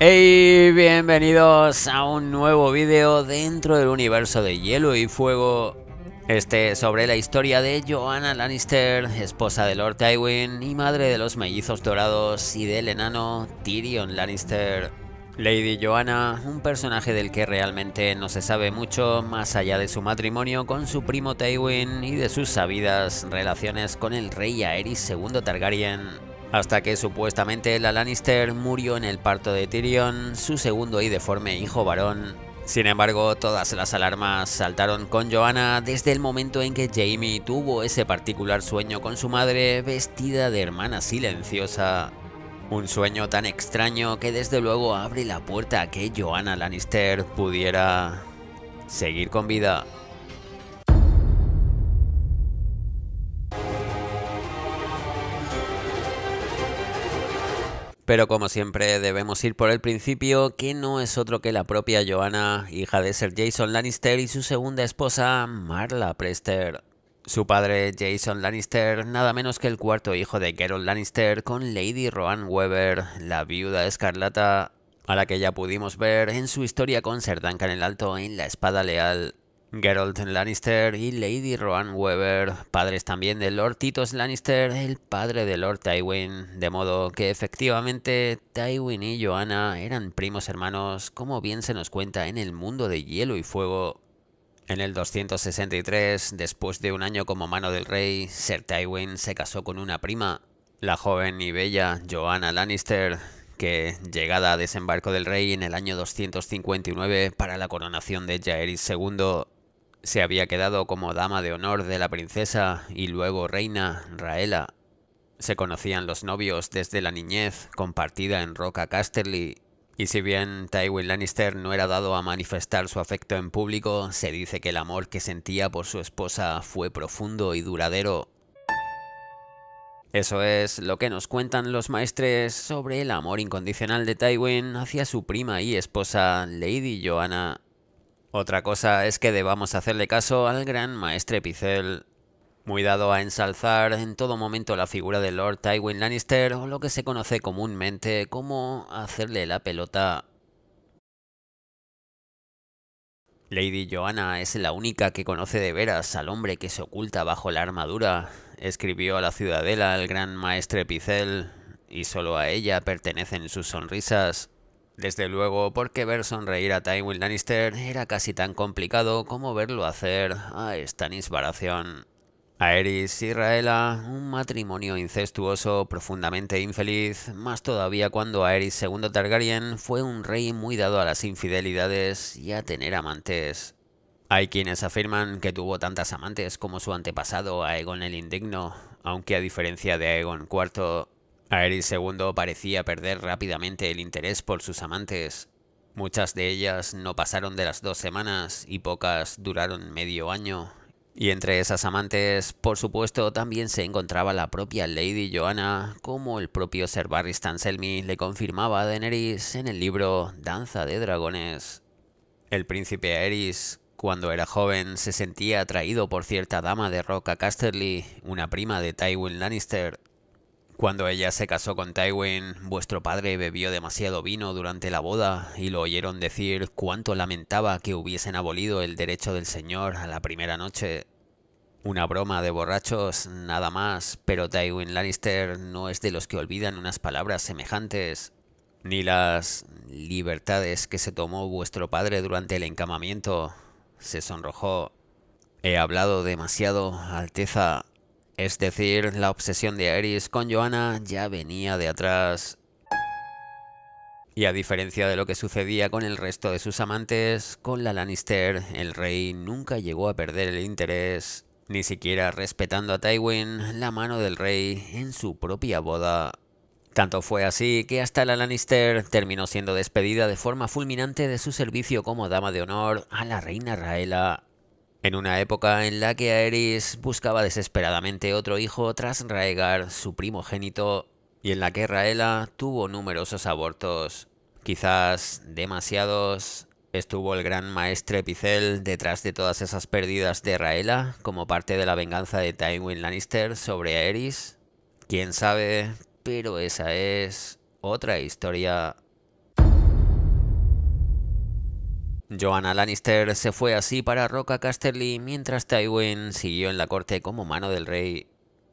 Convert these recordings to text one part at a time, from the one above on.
Hey, bienvenidos a un nuevo vídeo dentro del universo de hielo y fuego. Este sobre la historia de Joanna Lannister, esposa de Lord Tywin y madre de los mellizos dorados y del enano Tyrion Lannister. Lady Joanna, un personaje del que realmente no se sabe mucho más allá de su matrimonio con su primo Tywin y de sus sabidas relaciones con el rey Aerys II Targaryen hasta que supuestamente la Lannister murió en el parto de Tyrion, su segundo y deforme hijo varón. Sin embargo, todas las alarmas saltaron con Joanna desde el momento en que Jamie tuvo ese particular sueño con su madre vestida de hermana silenciosa. Un sueño tan extraño que desde luego abre la puerta a que Joanna Lannister pudiera seguir con vida. Pero como siempre debemos ir por el principio, que no es otro que la propia Joanna, hija de Sir Jason Lannister y su segunda esposa, Marla Prester. Su padre, Jason Lannister, nada menos que el cuarto hijo de Gerald Lannister con Lady Roan Weber, la viuda escarlata, a la que ya pudimos ver en su historia con Ser Duncan el Alto en La Espada Leal, Geralt Lannister y Lady Rowan Weber, padres también de Lord Titos Lannister, el padre de Lord Tywin, de modo que efectivamente Tywin y Joanna eran primos hermanos, como bien se nos cuenta en el mundo de hielo y fuego. En el 263, después de un año como mano del rey, Sir Tywin se casó con una prima, la joven y bella Joanna Lannister, que, llegada a desembarco del rey en el año 259 para la coronación de Jaerys II, se había quedado como dama de honor de la princesa y luego reina Raela. Se conocían los novios desde la niñez compartida en Roca Casterly, y si bien Tywin Lannister no era dado a manifestar su afecto en público, se dice que el amor que sentía por su esposa fue profundo y duradero. Eso es lo que nos cuentan los maestres sobre el amor incondicional de Tywin hacia su prima y esposa Lady Joanna otra cosa es que debamos hacerle caso al gran maestre Picel, muy dado a ensalzar en todo momento la figura de Lord Tywin Lannister o lo que se conoce comúnmente como hacerle la pelota. Lady Joanna es la única que conoce de veras al hombre que se oculta bajo la armadura, escribió a la ciudadela el gran maestre Picel, y solo a ella pertenecen sus sonrisas. Desde luego, porque ver sonreír a Tywin Lannister era casi tan complicado como verlo hacer a Stannis Baratheon. Aerys y Raela, un matrimonio incestuoso profundamente infeliz, más todavía cuando Aerys II Targaryen fue un rey muy dado a las infidelidades y a tener amantes. Hay quienes afirman que tuvo tantas amantes como su antepasado Aegon el Indigno, aunque a diferencia de Aegon IV, Aerys II parecía perder rápidamente el interés por sus amantes. Muchas de ellas no pasaron de las dos semanas y pocas duraron medio año. Y entre esas amantes, por supuesto, también se encontraba la propia Lady Joanna, como el propio Ser Barry le confirmaba a Daenerys en el libro Danza de Dragones. El príncipe Aerys, cuando era joven, se sentía atraído por cierta dama de Roca Casterly, una prima de Tywin Lannister, cuando ella se casó con Tywin, vuestro padre bebió demasiado vino durante la boda y lo oyeron decir cuánto lamentaba que hubiesen abolido el derecho del señor a la primera noche. Una broma de borrachos, nada más, pero Tywin Lannister no es de los que olvidan unas palabras semejantes, ni las libertades que se tomó vuestro padre durante el encamamiento. Se sonrojó. He hablado demasiado, Alteza, es decir, la obsesión de Aries con Joanna ya venía de atrás. Y a diferencia de lo que sucedía con el resto de sus amantes, con la Lannister, el rey nunca llegó a perder el interés, ni siquiera respetando a Tywin, la mano del rey, en su propia boda. Tanto fue así que hasta la Lannister terminó siendo despedida de forma fulminante de su servicio como dama de honor a la reina Raela, en una época en la que Aerys buscaba desesperadamente otro hijo tras Raegar, su primogénito, y en la que Raela tuvo numerosos abortos, quizás demasiados, ¿Estuvo el gran maestre Picel detrás de todas esas pérdidas de Raela como parte de la venganza de Tywin Lannister sobre Aerys? ¿Quién sabe? Pero esa es otra historia Joanna Lannister se fue así para Roca Casterly mientras Tywin siguió en la corte como mano del rey.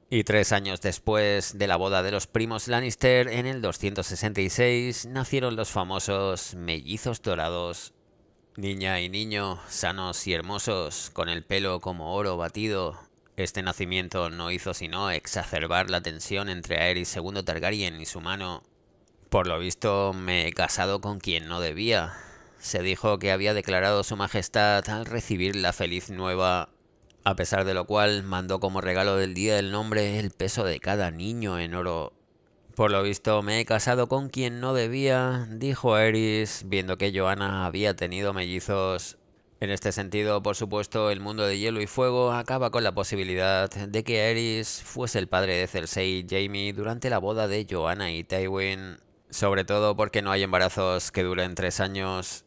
Y tres años después de la boda de los primos Lannister, en el 266, nacieron los famosos mellizos dorados. Niña y niño, sanos y hermosos, con el pelo como oro batido, este nacimiento no hizo sino exacerbar la tensión entre Aerys II Targaryen y su mano. Por lo visto, me he casado con quien no debía, se dijo que había declarado su majestad al recibir la feliz nueva, a pesar de lo cual mandó como regalo del día del nombre el peso de cada niño en oro. Por lo visto me he casado con quien no debía, dijo Eris, viendo que Joanna había tenido mellizos. En este sentido, por supuesto, el mundo de hielo y fuego acaba con la posibilidad de que eris fuese el padre de Cersei y jamie durante la boda de Joanna y Tywin, sobre todo porque no hay embarazos que duren tres años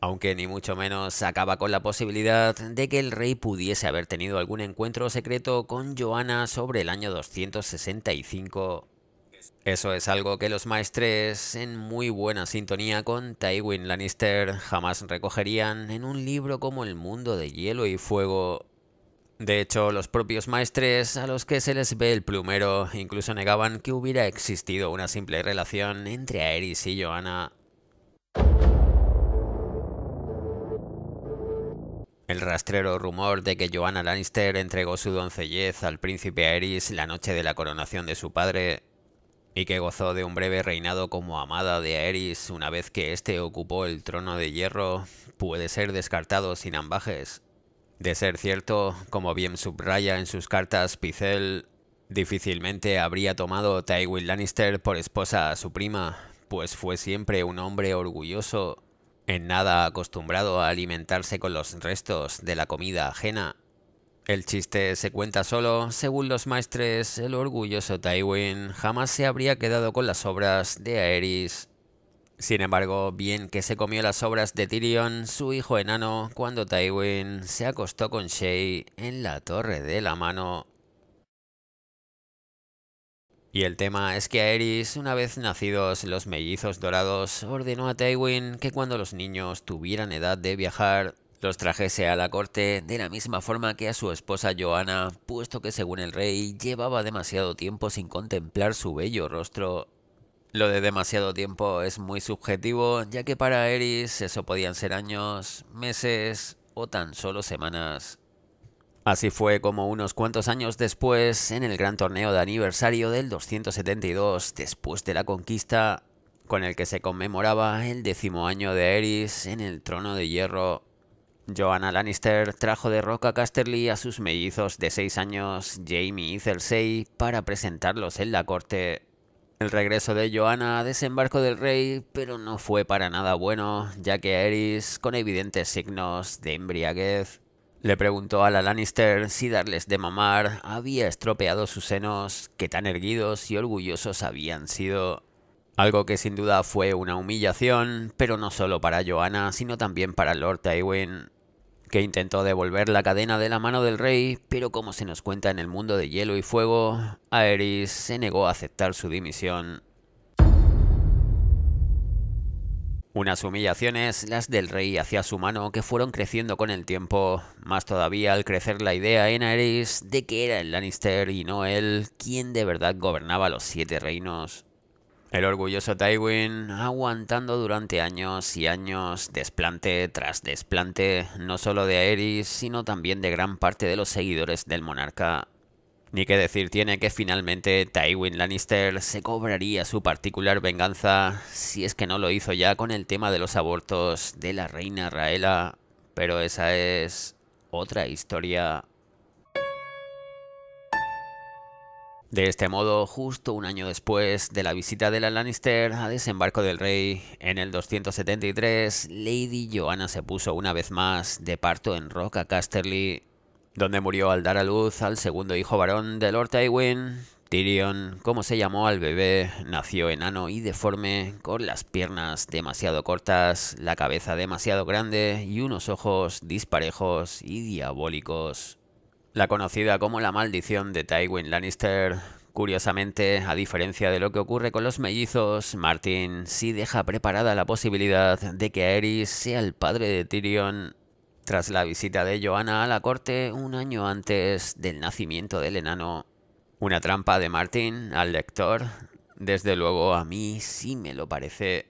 aunque ni mucho menos acaba con la posibilidad de que el rey pudiese haber tenido algún encuentro secreto con Joanna sobre el año 265. Eso es algo que los maestres, en muy buena sintonía con Tywin Lannister, jamás recogerían en un libro como El mundo de hielo y fuego. De hecho, los propios maestres, a los que se les ve el plumero, incluso negaban que hubiera existido una simple relación entre Aerys y Joanna. El rastrero rumor de que Joanna Lannister entregó su doncellez al príncipe Aerys la noche de la coronación de su padre y que gozó de un breve reinado como amada de Aerys una vez que éste ocupó el trono de hierro, puede ser descartado sin ambajes. De ser cierto, como bien subraya en sus cartas Picel, difícilmente habría tomado Tywin Lannister por esposa a su prima, pues fue siempre un hombre orgulloso en nada acostumbrado a alimentarse con los restos de la comida ajena. El chiste se cuenta solo, según los maestres, el orgulloso Tywin jamás se habría quedado con las obras de Aerys. Sin embargo, bien que se comió las obras de Tyrion, su hijo enano, cuando Tywin se acostó con Shae en la Torre de la Mano. Y el tema es que Aerys, una vez nacidos los mellizos dorados, ordenó a Tywin que cuando los niños tuvieran edad de viajar, los trajese a la corte de la misma forma que a su esposa Joanna, puesto que según el rey llevaba demasiado tiempo sin contemplar su bello rostro. Lo de demasiado tiempo es muy subjetivo, ya que para Eris eso podían ser años, meses o tan solo semanas. Así fue como unos cuantos años después, en el gran torneo de aniversario del 272, después de la conquista con el que se conmemoraba el décimo año de Eris en el trono de hierro, Joanna Lannister trajo de Roca Casterly a sus mellizos de seis años, Jamie y Cersei, para presentarlos en la corte. El regreso de Joanna a desembarco del rey, pero no fue para nada bueno, ya que Eris, con evidentes signos de embriaguez, le preguntó a la Lannister si darles de mamar había estropeado sus senos, que tan erguidos y orgullosos habían sido. Algo que sin duda fue una humillación, pero no solo para Joanna, sino también para Lord Tywin, que intentó devolver la cadena de la mano del rey, pero como se nos cuenta en el mundo de hielo y fuego, Aerys se negó a aceptar su dimisión. Unas humillaciones, las del rey hacia su mano, que fueron creciendo con el tiempo, más todavía al crecer la idea en Aerys de que era el Lannister y no él quien de verdad gobernaba los siete reinos. El orgulloso Tywin, aguantando durante años y años desplante tras desplante, no solo de Aerys, sino también de gran parte de los seguidores del monarca, ni que decir tiene que finalmente Tywin Lannister se cobraría su particular venganza, si es que no lo hizo ya con el tema de los abortos de la reina Raela, pero esa es otra historia. De este modo, justo un año después de la visita de la Lannister a desembarco del rey, en el 273, Lady Joanna se puso una vez más de parto en Roca Casterly donde murió al dar a luz al segundo hijo varón de Lord Tywin, Tyrion, como se llamó al bebé, nació enano y deforme, con las piernas demasiado cortas, la cabeza demasiado grande y unos ojos disparejos y diabólicos. La conocida como la maldición de Tywin Lannister. Curiosamente, a diferencia de lo que ocurre con los mellizos, Martin sí deja preparada la posibilidad de que Aerys sea el padre de Tyrion tras la visita de Joana a la corte un año antes del nacimiento del enano, una trampa de Martín al lector, desde luego a mí sí me lo parece.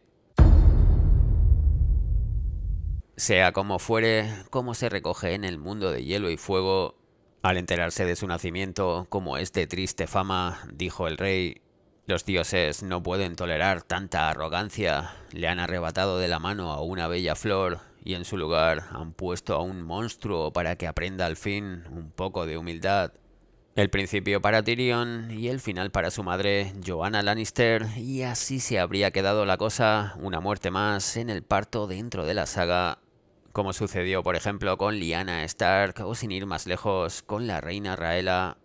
Sea como fuere, como se recoge en el mundo de hielo y fuego, al enterarse de su nacimiento, como es de triste fama, dijo el rey, los dioses no pueden tolerar tanta arrogancia, le han arrebatado de la mano a una bella flor y en su lugar han puesto a un monstruo para que aprenda al fin un poco de humildad. El principio para Tyrion y el final para su madre, Joanna Lannister, y así se habría quedado la cosa, una muerte más en el parto dentro de la saga, como sucedió por ejemplo con Lyanna Stark o sin ir más lejos con la reina Raela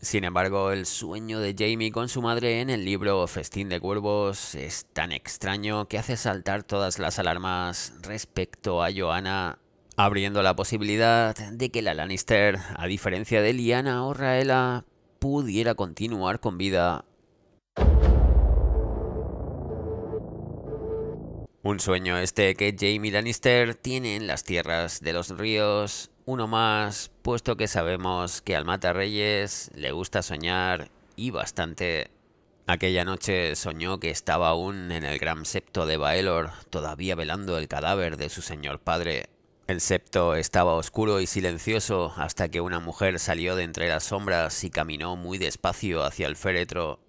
sin embargo, el sueño de Jamie con su madre en el libro Festín de Cuervos es tan extraño que hace saltar todas las alarmas respecto a Joanna, abriendo la posibilidad de que la Lannister, a diferencia de Lyanna o Raela, pudiera continuar con vida Un sueño este que Jamie Lannister tiene en las tierras de los ríos uno más, puesto que sabemos que al Mata Reyes le gusta soñar y bastante. Aquella noche soñó que estaba aún en el gran septo de Baelor, todavía velando el cadáver de su señor padre. El septo estaba oscuro y silencioso hasta que una mujer salió de entre las sombras y caminó muy despacio hacia el féretro.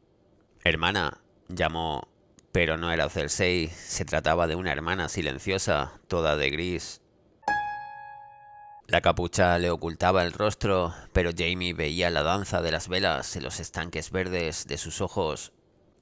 Hermana, llamó, pero no era Cersei, se trataba de una hermana silenciosa, toda de gris, la capucha le ocultaba el rostro, pero Jamie veía la danza de las velas en los estanques verdes de sus ojos.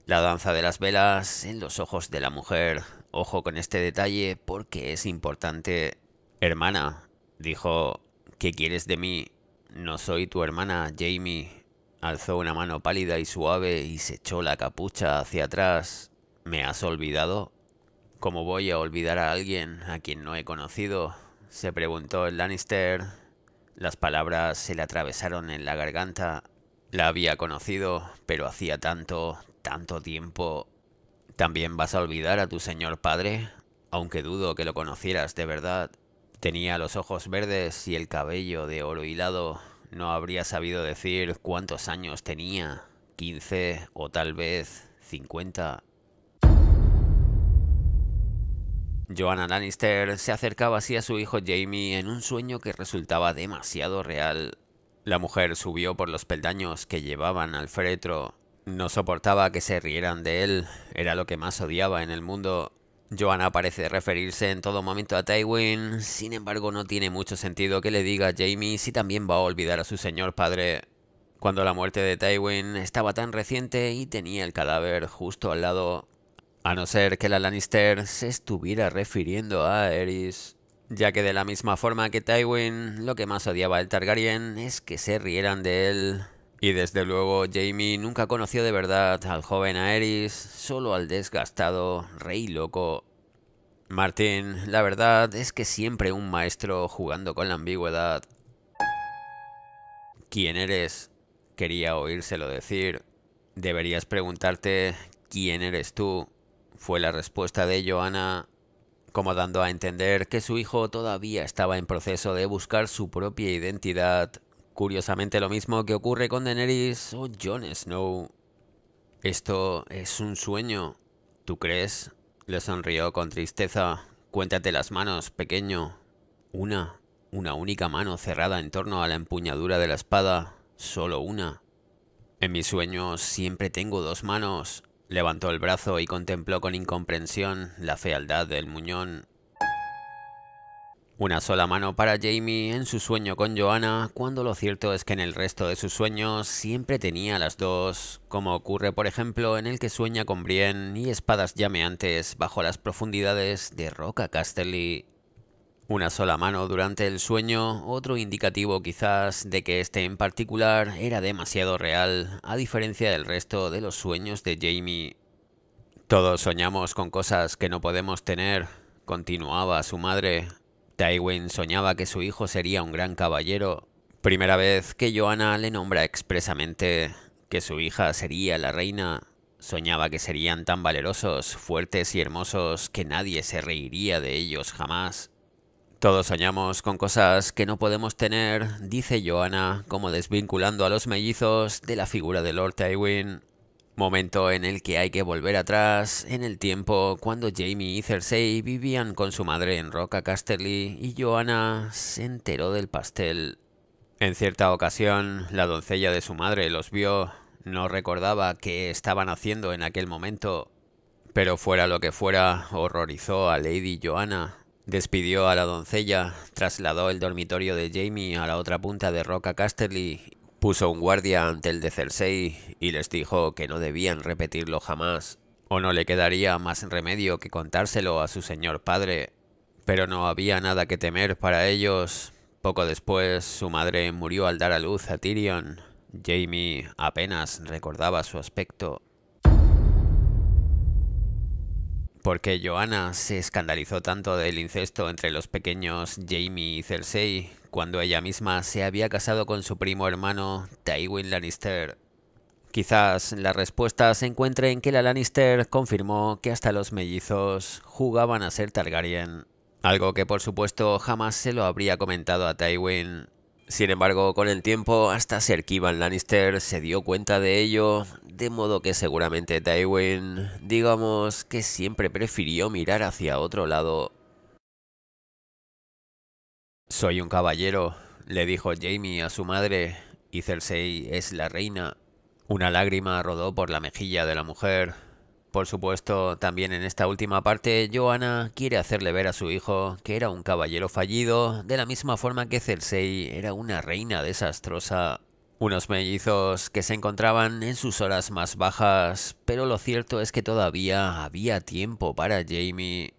La danza de las velas en los ojos de la mujer. Ojo con este detalle porque es importante. Hermana, dijo, ¿qué quieres de mí? No soy tu hermana, Jamie. Alzó una mano pálida y suave y se echó la capucha hacia atrás. ¿Me has olvidado? ¿Cómo voy a olvidar a alguien a quien no he conocido? se preguntó el Lannister. Las palabras se le atravesaron en la garganta. La había conocido, pero hacía tanto, tanto tiempo. ¿También vas a olvidar a tu señor padre? Aunque dudo que lo conocieras de verdad. Tenía los ojos verdes y el cabello de oro hilado. No habría sabido decir cuántos años tenía. 15 o tal vez cincuenta. Joanna Lannister se acercaba así a su hijo Jamie en un sueño que resultaba demasiado real. La mujer subió por los peldaños que llevaban al féretro. No soportaba que se rieran de él, era lo que más odiaba en el mundo. Joanna parece referirse en todo momento a Tywin, sin embargo no tiene mucho sentido que le diga a Jamie si también va a olvidar a su señor padre. Cuando la muerte de Tywin estaba tan reciente y tenía el cadáver justo al lado, a no ser que la Lannister se estuviera refiriendo a Eris, ya que de la misma forma que Tywin, lo que más odiaba el Targaryen es que se rieran de él. Y desde luego Jamie nunca conoció de verdad al joven Aerys, solo al desgastado rey loco. Martín, la verdad es que siempre un maestro jugando con la ambigüedad. ¿Quién eres? Quería oírselo decir. Deberías preguntarte quién eres tú fue la respuesta de Joana como dando a entender que su hijo todavía estaba en proceso de buscar su propia identidad. Curiosamente lo mismo que ocurre con Daenerys o Jon Snow. Esto es un sueño, ¿tú crees? Le sonrió con tristeza. Cuéntate las manos, pequeño. Una, una única mano cerrada en torno a la empuñadura de la espada, solo una. En mis sueños siempre tengo dos manos, Levantó el brazo y contempló con incomprensión la fealdad del muñón. Una sola mano para Jamie en su sueño con Joanna, cuando lo cierto es que en el resto de sus sueños siempre tenía las dos, como ocurre por ejemplo en el que sueña con Brienne y espadas llameantes bajo las profundidades de Roca Casterly. Una sola mano durante el sueño, otro indicativo quizás de que este en particular era demasiado real, a diferencia del resto de los sueños de Jamie. Todos soñamos con cosas que no podemos tener, continuaba su madre. Tywin soñaba que su hijo sería un gran caballero. Primera vez que Joanna le nombra expresamente que su hija sería la reina. Soñaba que serían tan valerosos, fuertes y hermosos que nadie se reiría de ellos jamás. Todos soñamos con cosas que no podemos tener, dice Joanna, como desvinculando a los mellizos de la figura de Lord Tywin. Momento en el que hay que volver atrás, en el tiempo cuando Jamie y Cersei vivían con su madre en Roca Casterly y Joanna se enteró del pastel. En cierta ocasión, la doncella de su madre los vio, no recordaba qué estaban haciendo en aquel momento, pero fuera lo que fuera, horrorizó a Lady Joanna, Despidió a la doncella, trasladó el dormitorio de Jamie a la otra punta de Roca Casterly, puso un guardia ante el de Cersei y les dijo que no debían repetirlo jamás, o no le quedaría más remedio que contárselo a su señor padre. Pero no había nada que temer para ellos. Poco después, su madre murió al dar a luz a Tyrion. Jamie apenas recordaba su aspecto por qué Joanna se escandalizó tanto del incesto entre los pequeños Jamie y Cersei cuando ella misma se había casado con su primo hermano Tywin Lannister. Quizás la respuesta se encuentre en que la Lannister confirmó que hasta los mellizos jugaban a ser Targaryen, algo que por supuesto jamás se lo habría comentado a Tywin, sin embargo, con el tiempo, hasta Ser Lannister se dio cuenta de ello, de modo que seguramente Tywin, digamos que siempre prefirió mirar hacia otro lado. Soy un caballero, le dijo Jamie a su madre, y Cersei es la reina. Una lágrima rodó por la mejilla de la mujer, por supuesto, también en esta última parte, Joanna quiere hacerle ver a su hijo que era un caballero fallido, de la misma forma que Cersei era una reina desastrosa. Unos mellizos que se encontraban en sus horas más bajas, pero lo cierto es que todavía había tiempo para Jamie.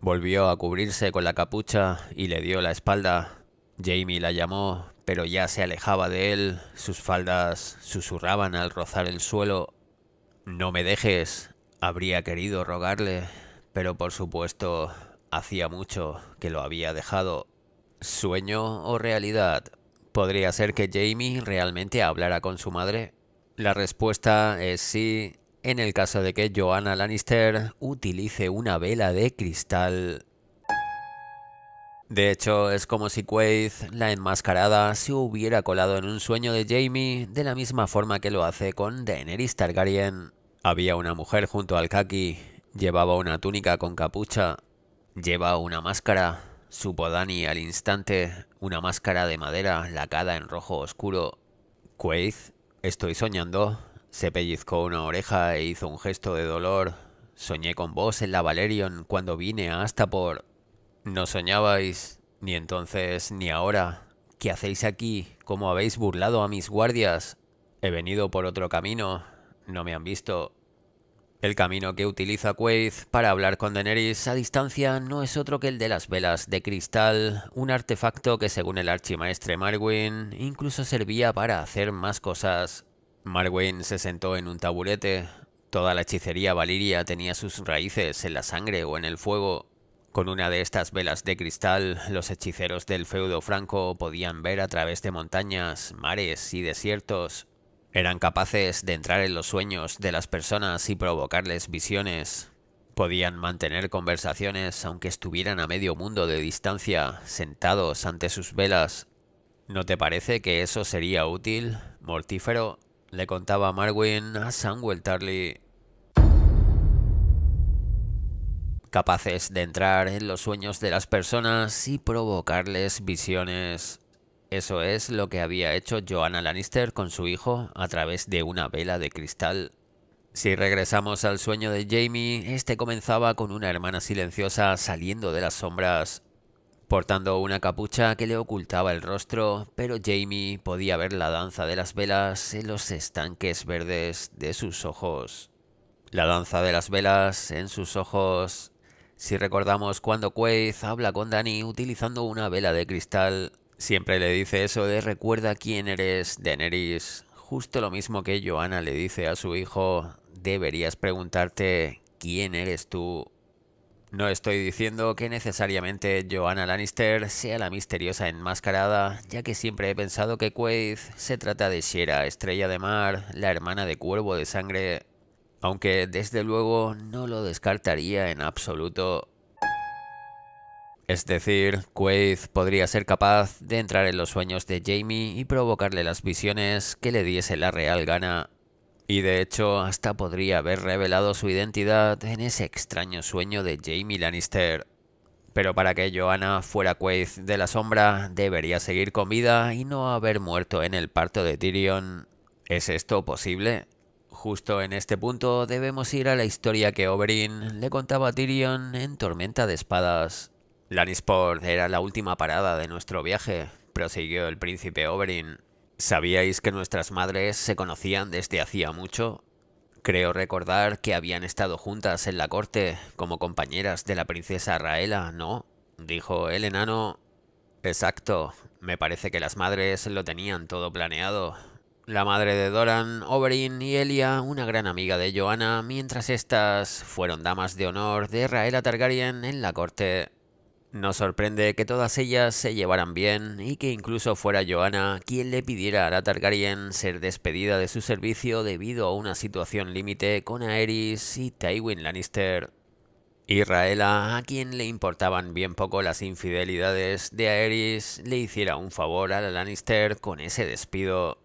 Volvió a cubrirse con la capucha y le dio la espalda. Jamie la llamó, pero ya se alejaba de él, sus faldas susurraban al rozar el suelo. No me dejes, Habría querido rogarle, pero por supuesto hacía mucho que lo había dejado. ¿Sueño o realidad? ¿Podría ser que Jamie realmente hablara con su madre? La respuesta es sí, en el caso de que Joanna Lannister utilice una vela de cristal. De hecho, es como si Quaid, la enmascarada, se hubiera colado en un sueño de Jamie de la misma forma que lo hace con Daenerys Targaryen. Había una mujer junto al kaki, llevaba una túnica con capucha, lleva una máscara, supo Dani al instante, una máscara de madera lacada en rojo oscuro. Quaith, estoy soñando, se pellizcó una oreja e hizo un gesto de dolor. Soñé con vos en la Valerion cuando vine a Astapor. No soñabais, ni entonces ni ahora. ¿Qué hacéis aquí? ¿Cómo habéis burlado a mis guardias? He venido por otro camino, no me han visto. El camino que utiliza Quaid para hablar con Daenerys a distancia no es otro que el de las velas de cristal, un artefacto que según el archimaestre Marwyn incluso servía para hacer más cosas. Marwyn se sentó en un taburete. Toda la hechicería valiria tenía sus raíces en la sangre o en el fuego. Con una de estas velas de cristal, los hechiceros del feudo franco podían ver a través de montañas, mares y desiertos. Eran capaces de entrar en los sueños de las personas y provocarles visiones. Podían mantener conversaciones aunque estuvieran a medio mundo de distancia, sentados ante sus velas. ¿No te parece que eso sería útil, mortífero? Le contaba Marwin a Samuel Tarly. Capaces de entrar en los sueños de las personas y provocarles visiones. Eso es lo que había hecho Joanna Lannister con su hijo a través de una vela de cristal. Si regresamos al sueño de Jamie, este comenzaba con una hermana silenciosa saliendo de las sombras, portando una capucha que le ocultaba el rostro, pero Jamie podía ver la danza de las velas en los estanques verdes de sus ojos. La danza de las velas en sus ojos. Si recordamos cuando Quaid habla con Danny utilizando una vela de cristal, Siempre le dice eso de recuerda quién eres, Daenerys. Justo lo mismo que Joanna le dice a su hijo, deberías preguntarte quién eres tú. No estoy diciendo que necesariamente Joanna Lannister sea la misteriosa enmascarada, ya que siempre he pensado que Quaid se trata de Shira estrella de mar, la hermana de cuervo de sangre, aunque desde luego no lo descartaría en absoluto. Es decir, Quaid podría ser capaz de entrar en los sueños de Jamie y provocarle las visiones que le diese la real gana. Y de hecho, hasta podría haber revelado su identidad en ese extraño sueño de Jamie Lannister. Pero para que Joanna fuera Quaid de la sombra, debería seguir con vida y no haber muerto en el parto de Tyrion. ¿Es esto posible? Justo en este punto debemos ir a la historia que Oberyn le contaba a Tyrion en Tormenta de Espadas. Lannisport era la última parada de nuestro viaje, prosiguió el príncipe Oberyn. ¿Sabíais que nuestras madres se conocían desde hacía mucho? Creo recordar que habían estado juntas en la corte como compañeras de la princesa Raela, ¿no? Dijo el enano. Exacto, me parece que las madres lo tenían todo planeado. La madre de Doran, Oberyn y Elia, una gran amiga de Joanna, mientras estas fueron damas de honor de Raela Targaryen en la corte. Nos sorprende que todas ellas se llevaran bien y que incluso fuera Joanna quien le pidiera a la Targaryen ser despedida de su servicio debido a una situación límite con Aerys y Tywin Lannister. Israela, a quien le importaban bien poco las infidelidades de Aerys, le hiciera un favor a Lannister con ese despido.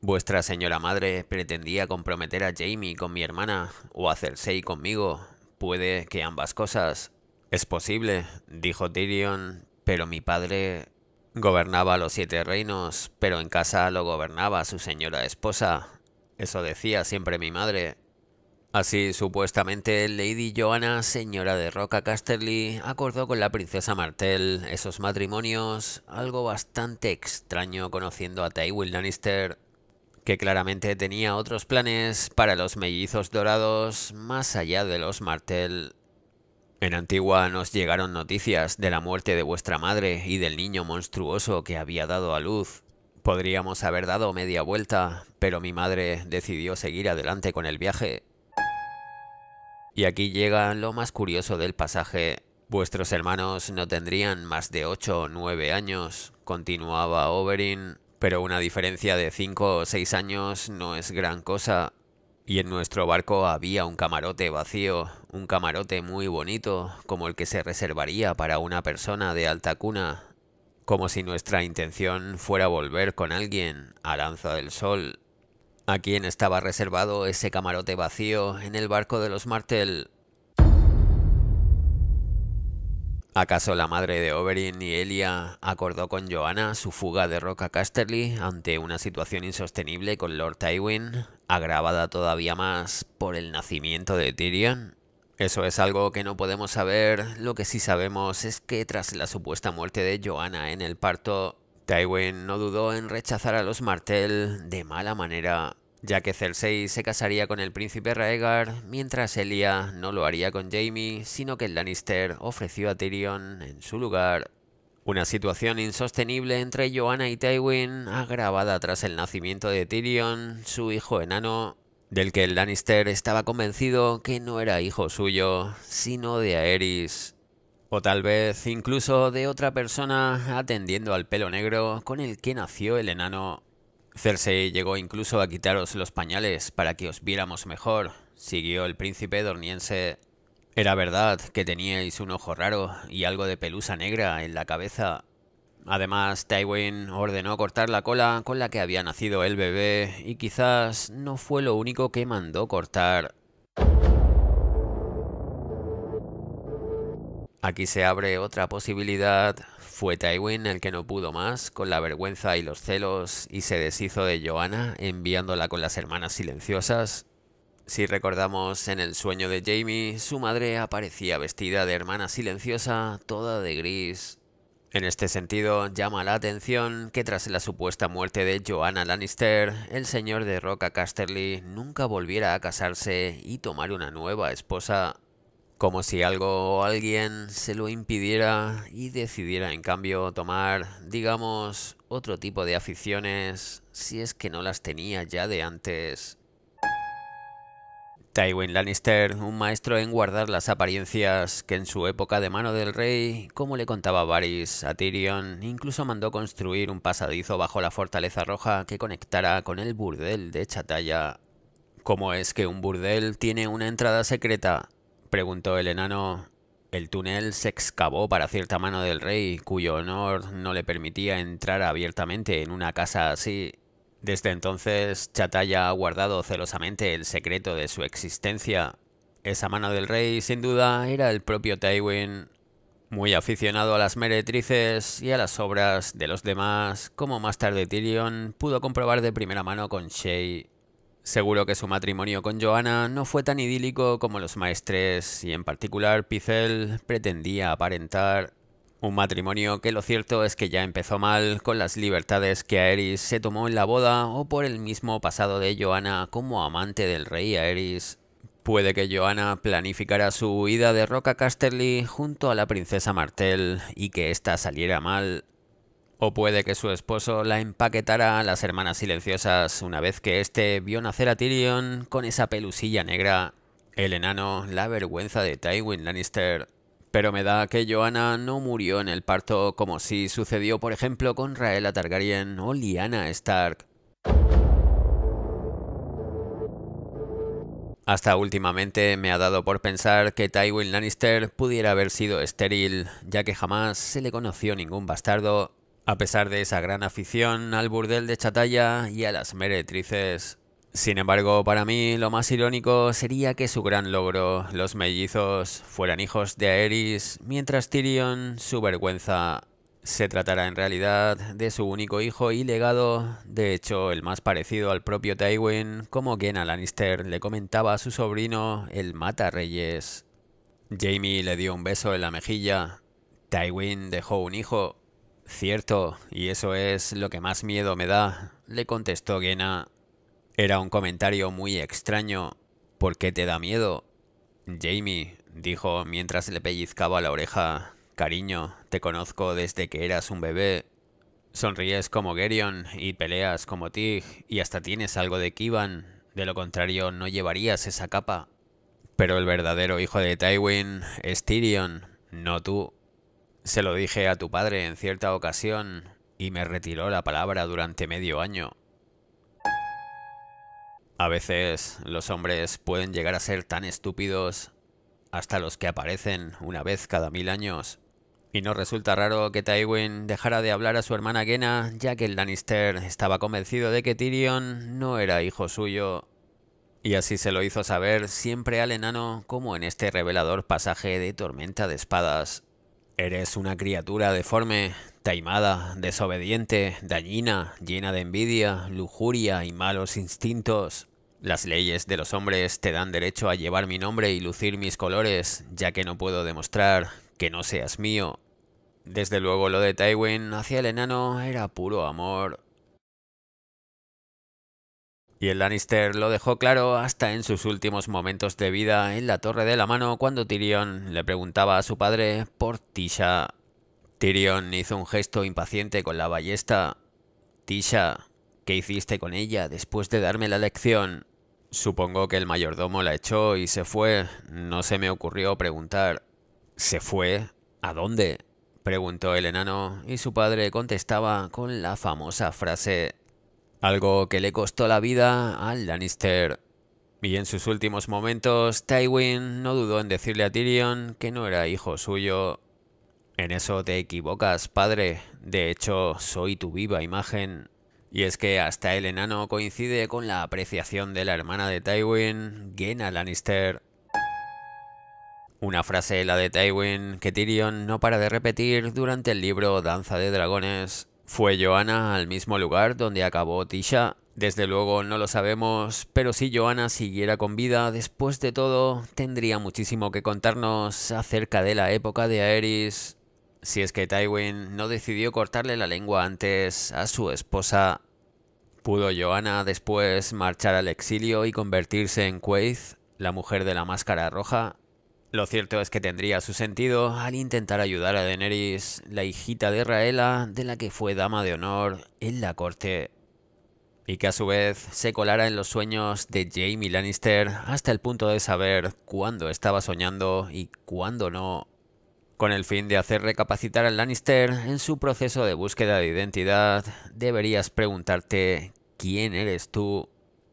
Vuestra señora madre pretendía comprometer a Jamie con mi hermana o hacerse conmigo. Puede que ambas cosas. Es posible, dijo Tyrion, pero mi padre gobernaba los siete reinos, pero en casa lo gobernaba su señora esposa. Eso decía siempre mi madre. Así, supuestamente, Lady Joanna, señora de Roca Casterly, acordó con la princesa Martell esos matrimonios, algo bastante extraño conociendo a Tywin Lannister, que claramente tenía otros planes para los mellizos dorados más allá de los Martell en Antigua nos llegaron noticias de la muerte de vuestra madre y del niño monstruoso que había dado a luz. Podríamos haber dado media vuelta, pero mi madre decidió seguir adelante con el viaje. Y aquí llega lo más curioso del pasaje. Vuestros hermanos no tendrían más de 8 o 9 años, continuaba Overin, pero una diferencia de 5 o 6 años no es gran cosa. Y en nuestro barco había un camarote vacío, un camarote muy bonito, como el que se reservaría para una persona de alta cuna, como si nuestra intención fuera volver con alguien a Lanza del Sol. ¿A quién estaba reservado ese camarote vacío en el barco de los Martel? ¿Acaso la madre de Oberyn y Elia acordó con Joanna su fuga de Roca Casterly ante una situación insostenible con Lord Tywin? agravada todavía más por el nacimiento de Tyrion? Eso es algo que no podemos saber, lo que sí sabemos es que tras la supuesta muerte de Joanna en el parto, Tywin no dudó en rechazar a los Martell de mala manera, ya que Cersei se casaría con el príncipe Raegar, mientras Elia no lo haría con Jaime, sino que el Lannister ofreció a Tyrion, en su lugar, una situación insostenible entre Joanna y Tywin, agravada tras el nacimiento de Tyrion, su hijo enano, del que el Lannister estaba convencido que no era hijo suyo, sino de Aeris, o tal vez incluso de otra persona atendiendo al pelo negro con el que nació el enano. Cersei llegó incluso a quitaros los pañales para que os viéramos mejor, siguió el príncipe dorniense era verdad que teníais un ojo raro y algo de pelusa negra en la cabeza. Además, Tywin ordenó cortar la cola con la que había nacido el bebé y quizás no fue lo único que mandó cortar. Aquí se abre otra posibilidad. Fue Tywin el que no pudo más con la vergüenza y los celos y se deshizo de Joanna enviándola con las hermanas silenciosas. Si recordamos en el sueño de Jamie, su madre aparecía vestida de hermana silenciosa, toda de gris. En este sentido, llama la atención que tras la supuesta muerte de Joanna Lannister, el señor de Roca Casterly nunca volviera a casarse y tomar una nueva esposa, como si algo o alguien se lo impidiera y decidiera en cambio tomar, digamos, otro tipo de aficiones si es que no las tenía ya de antes. Tywin Lannister, un maestro en guardar las apariencias que en su época de mano del rey, como le contaba Varys a Tyrion, incluso mandó construir un pasadizo bajo la fortaleza roja que conectara con el burdel de Chataya. ¿Cómo es que un burdel tiene una entrada secreta? preguntó el enano. El túnel se excavó para cierta mano del rey, cuyo honor no le permitía entrar abiertamente en una casa así. Desde entonces, Chataya ha guardado celosamente el secreto de su existencia. Esa mano del rey, sin duda, era el propio Tywin, muy aficionado a las meretrices y a las obras de los demás, como más tarde Tyrion pudo comprobar de primera mano con Shay. Seguro que su matrimonio con Joanna no fue tan idílico como los maestres, y en particular Pizel pretendía aparentar. Un matrimonio que lo cierto es que ya empezó mal con las libertades que Aerys se tomó en la boda o por el mismo pasado de Joanna como amante del rey Aerys. Puede que Joanna planificara su huida de Roca Casterly junto a la princesa Martel y que ésta saliera mal. O puede que su esposo la empaquetara a las hermanas silenciosas una vez que éste vio nacer a Tyrion con esa pelusilla negra. El enano, la vergüenza de Tywin Lannister pero me da que Joanna no murió en el parto como si sucedió, por ejemplo, con Raela Targaryen o Lyanna Stark. Hasta últimamente me ha dado por pensar que Tywin Lannister pudiera haber sido estéril, ya que jamás se le conoció ningún bastardo, a pesar de esa gran afición al burdel de chatalla y a las meretrices. Sin embargo, para mí lo más irónico sería que su gran logro, los mellizos, fueran hijos de Aerys, mientras Tyrion, su vergüenza, se tratará en realidad de su único hijo y legado, de hecho el más parecido al propio Tywin, como Gena Lannister le comentaba a su sobrino el Mata Reyes. Jamie le dio un beso en la mejilla. Tywin dejó un hijo. Cierto, y eso es lo que más miedo me da, le contestó Gena era un comentario muy extraño. ¿Por qué te da miedo? Jamie, dijo mientras le pellizcaba la oreja. Cariño, te conozco desde que eras un bebé. Sonríes como Gerion y peleas como Tig y hasta tienes algo de Kivan. De lo contrario, no llevarías esa capa. Pero el verdadero hijo de Tywin es Tyrion, no tú. Se lo dije a tu padre en cierta ocasión y me retiró la palabra durante medio año. A veces los hombres pueden llegar a ser tan estúpidos hasta los que aparecen una vez cada mil años. Y no resulta raro que Tywin dejara de hablar a su hermana Gena, ya que el Lannister estaba convencido de que Tyrion no era hijo suyo. Y así se lo hizo saber siempre al enano, como en este revelador pasaje de Tormenta de Espadas. Eres una criatura deforme, taimada, desobediente, dañina, llena de envidia, lujuria y malos instintos. Las leyes de los hombres te dan derecho a llevar mi nombre y lucir mis colores, ya que no puedo demostrar que no seas mío. Desde luego lo de Tywin hacia el enano era puro amor. Y el Lannister lo dejó claro hasta en sus últimos momentos de vida en la Torre de la Mano cuando Tyrion le preguntaba a su padre por Tisha. Tyrion hizo un gesto impaciente con la ballesta. Tisha, ¿qué hiciste con ella después de darme la lección? Supongo que el mayordomo la echó y se fue. No se me ocurrió preguntar. ¿Se fue? ¿A dónde? preguntó el enano y su padre contestaba con la famosa frase algo que le costó la vida al Lannister. Y en sus últimos momentos, Tywin no dudó en decirle a Tyrion que no era hijo suyo en eso te equivocas, padre. De hecho, soy tu viva imagen. Y es que hasta el enano coincide con la apreciación de la hermana de Tywin, Gena Lannister. Una frase, la de Tywin, que Tyrion no para de repetir durante el libro Danza de Dragones. ¿Fue Joanna al mismo lugar donde acabó Tisha? Desde luego no lo sabemos, pero si Joanna siguiera con vida, después de todo, tendría muchísimo que contarnos acerca de la época de Aerys, si es que Tywin no decidió cortarle la lengua antes a su esposa, pudo Joanna después marchar al exilio y convertirse en Quaid, la mujer de la máscara roja. Lo cierto es que tendría su sentido al intentar ayudar a Daenerys, la hijita de Raela, de la que fue dama de honor en la corte, y que a su vez se colara en los sueños de Jaime Lannister hasta el punto de saber cuándo estaba soñando y cuándo no con el fin de hacer recapacitar al Lannister en su proceso de búsqueda de identidad, deberías preguntarte quién eres tú.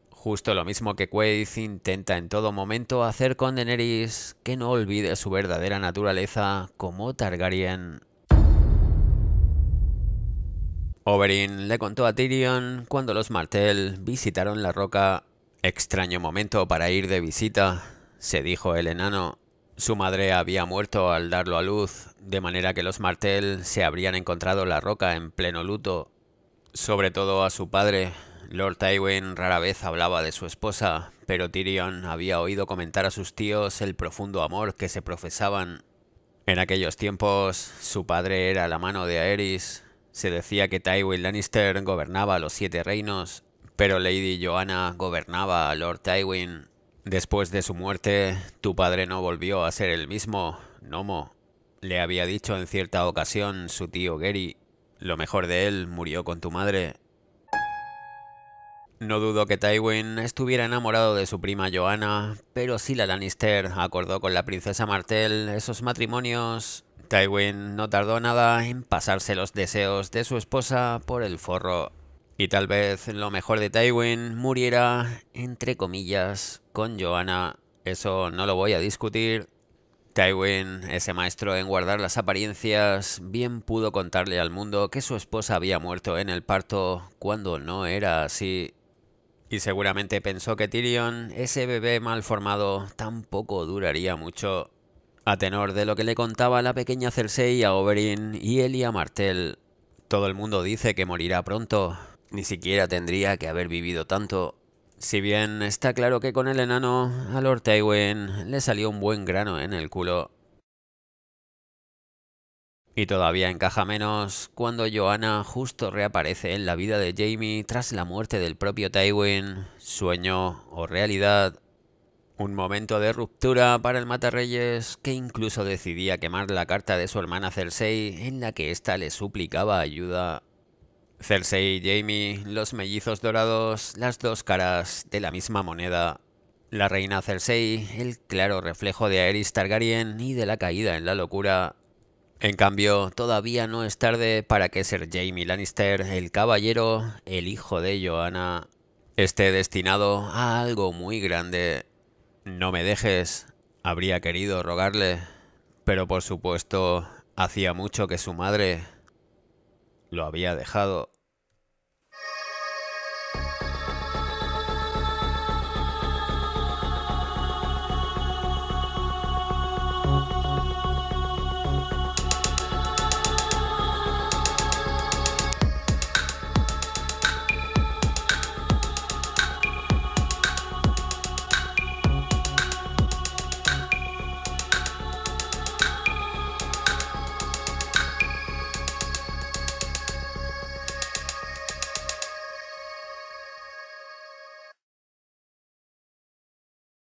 Justo lo mismo que Quaid intenta en todo momento hacer con Daenerys que no olvide su verdadera naturaleza como Targaryen. Oberyn le contó a Tyrion cuando los Martell visitaron la roca. Extraño momento para ir de visita, se dijo el enano. Su madre había muerto al darlo a luz, de manera que los Martel se habrían encontrado la roca en pleno luto, sobre todo a su padre. Lord Tywin rara vez hablaba de su esposa, pero Tyrion había oído comentar a sus tíos el profundo amor que se profesaban. En aquellos tiempos, su padre era la mano de Aerys. Se decía que Tywin Lannister gobernaba los Siete Reinos, pero Lady Joanna gobernaba a Lord Tywin Después de su muerte, tu padre no volvió a ser el mismo, Nomo. Le había dicho en cierta ocasión su tío Gary, lo mejor de él murió con tu madre. No dudo que Tywin estuviera enamorado de su prima Joanna, pero si la Lannister acordó con la princesa Martell esos matrimonios, Tywin no tardó nada en pasarse los deseos de su esposa por el forro. Y tal vez lo mejor de Tywin muriera, entre comillas, con Joanna. Eso no lo voy a discutir. Tywin, ese maestro en guardar las apariencias, bien pudo contarle al mundo que su esposa había muerto en el parto cuando no era así. Y seguramente pensó que Tyrion, ese bebé mal formado, tampoco duraría mucho. A tenor de lo que le contaba la pequeña Cersei a Oberyn y Elia Martell, todo el mundo dice que morirá pronto, ni siquiera tendría que haber vivido tanto. Si bien está claro que con el enano, a Lord Tywin le salió un buen grano en el culo. Y todavía encaja menos cuando Joanna justo reaparece en la vida de Jamie tras la muerte del propio Tywin, sueño o realidad. Un momento de ruptura para el Matarreyes que incluso decidía quemar la carta de su hermana Cersei en la que ésta le suplicaba ayuda Cersei, y Jamie, los mellizos dorados, las dos caras de la misma moneda. La reina Cersei, el claro reflejo de Aerys Targaryen y de la caída en la locura. En cambio, todavía no es tarde para que Ser Jamie Lannister, el caballero, el hijo de Joanna, esté destinado a algo muy grande. No me dejes, habría querido rogarle, pero por supuesto, hacía mucho que su madre lo había dejado.